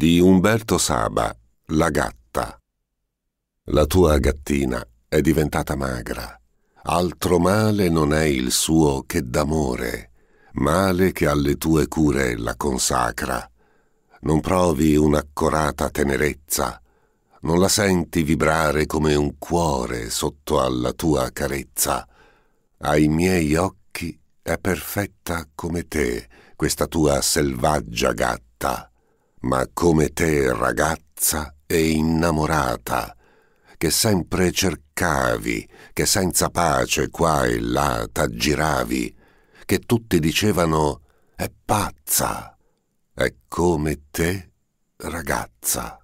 di Umberto Saba, La gatta. La tua gattina è diventata magra. Altro male non è il suo che d'amore, male che alle tue cure la consacra. Non provi un'accorata tenerezza, non la senti vibrare come un cuore sotto alla tua carezza. Ai miei occhi è perfetta come te questa tua selvaggia gatta ma come te ragazza e innamorata, che sempre cercavi, che senza pace qua e là t'aggiravi, che tutti dicevano è pazza, è come te ragazza.